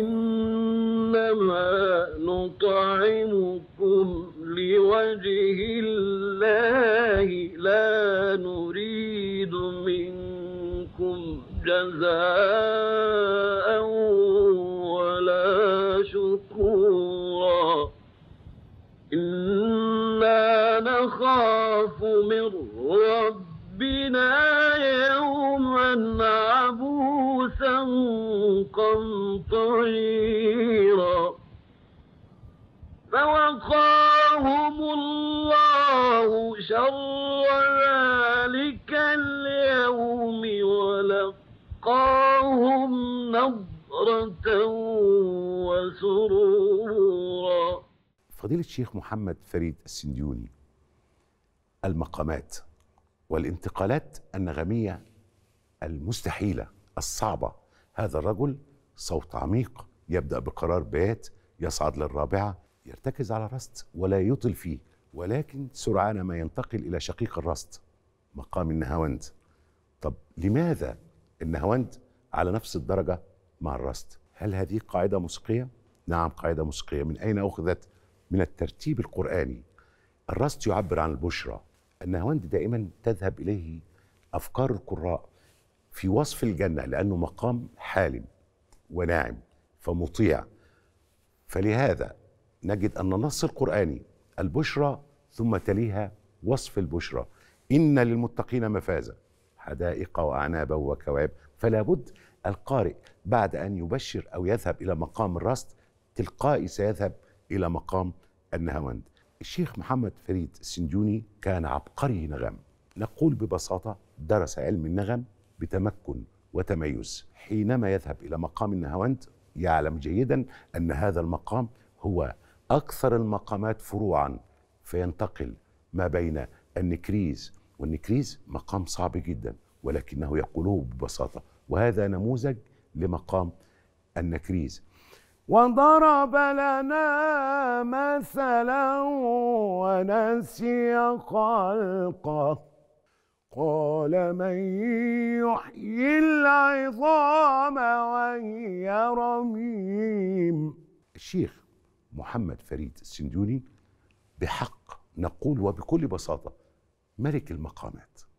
إنما نطعمكم لوجه الله لا نريد منكم جزاء ولا شكورا إنا نخاف من رب طريقا فوقاهم الله شر ذلك اليوم ولقاهم نضرة وسرورا فضيلة الشيخ محمد فريد السنديوني المقامات والانتقالات النغمية المستحيلة الصعبة هذا الرجل صوت عميق يبدأ بقرار بات يصعد للرابعة يرتكز على رست ولا يطل فيه ولكن سرعان ما ينتقل إلى شقيق الرست مقام النهاوند طب لماذا النهاوند على نفس الدرجة مع الرست هل هذه قاعدة موسيقية؟ نعم قاعدة موسيقية من أين أخذت؟ من الترتيب القرآني الرست يعبر عن البشرى النهاوند دائما تذهب إليه أفكار القراء في وصف الجنة لأنه مقام حالم وناعم فمطيع فلهذا نجد أن النص القرآني البشرى ثم تليها وصف البشرى إن للمتقين مفازة حدائق وأعنابا وكواب فلا بد القارئ بعد أن يبشر أو يذهب إلى مقام الرصد تلقائي سيذهب إلى مقام النهاوند الشيخ محمد فريد السنجوني كان عبقري نغم نقول ببساطة درس علم النغم بتمكن وتميز حينما يذهب إلى مقام النهاوند يعلم جيدا أن هذا المقام هو أكثر المقامات فروعا فينتقل ما بين النكريز والنكريز مقام صعب جدا ولكنه يقوله ببساطة وهذا نموذج لمقام النكريز وضرب لنا مثلا ونسي خلقه قال من يحيي العظام وهي رميم الشيخ محمد فريد السندوني بحق نقول وبكل بساطة ملك المقامات